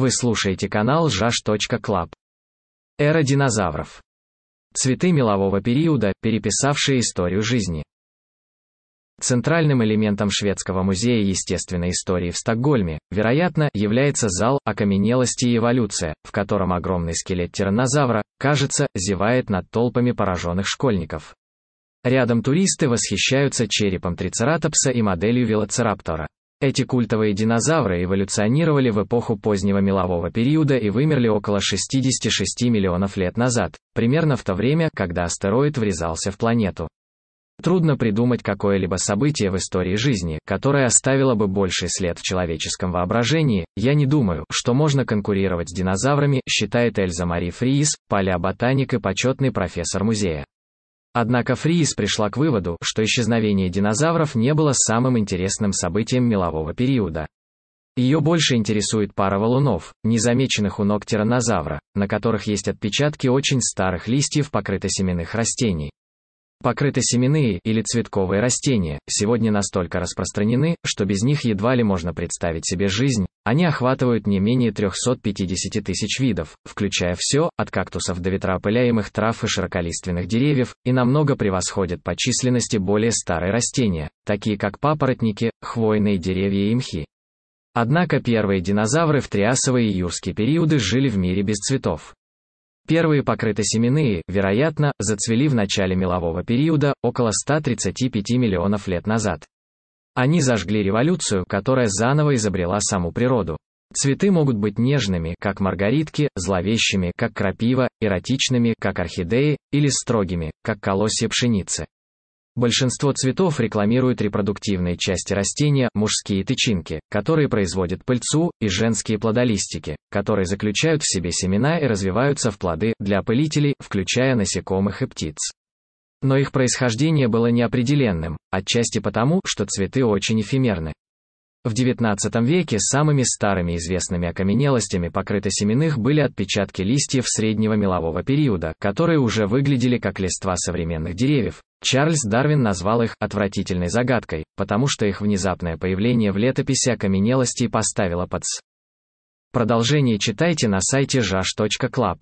Вы слушаете канал jash.club. Эра динозавров. Цветы мелового периода, переписавшие историю жизни. Центральным элементом Шведского музея естественной истории в Стокгольме, вероятно, является зал «Окаменелости и эволюция», в котором огромный скелет тираннозавра, кажется, зевает над толпами пораженных школьников. Рядом туристы восхищаются черепом трицератопса и моделью велоцираптора. Эти культовые динозавры эволюционировали в эпоху позднего мелового периода и вымерли около 66 миллионов лет назад, примерно в то время, когда астероид врезался в планету. Трудно придумать какое-либо событие в истории жизни, которое оставило бы больший след в человеческом воображении, я не думаю, что можно конкурировать с динозаврами, считает Эльза Мари Фриз, палеоботаник и почетный профессор музея. Однако Фриис пришла к выводу, что исчезновение динозавров не было самым интересным событием мелового периода. Ее больше интересует пара валунов, незамеченных у ног тираннозавра, на которых есть отпечатки очень старых листьев покрытосеменных растений. Покрыты семенные или цветковые растения, сегодня настолько распространены, что без них едва ли можно представить себе жизнь, они охватывают не менее 350 тысяч видов, включая все, от кактусов до ветроопыляемых трав и широколиственных деревьев, и намного превосходят по численности более старые растения, такие как папоротники, хвойные деревья и мхи. Однако первые динозавры в триасовые и юрские периоды жили в мире без цветов. Первые покрытосеменные, вероятно, зацвели в начале мелового периода, около 135 миллионов лет назад. Они зажгли революцию, которая заново изобрела саму природу. Цветы могут быть нежными, как маргаритки, зловещими, как крапива, эротичными, как орхидеи, или строгими, как колосья пшеницы. Большинство цветов рекламируют репродуктивные части растения, мужские тычинки, которые производят пыльцу, и женские плодолистики, которые заключают в себе семена и развиваются в плоды для опылителей, включая насекомых и птиц. Но их происхождение было неопределенным, отчасти потому, что цветы очень эфемерны. В XIX веке самыми старыми известными окаменелостями покрытосеменных были отпечатки листьев среднего мелового периода, которые уже выглядели как листва современных деревьев. Чарльз Дарвин назвал их «отвратительной загадкой», потому что их внезапное появление в летописи окаменелостей поставило под с. Продолжение читайте на сайте jash.club.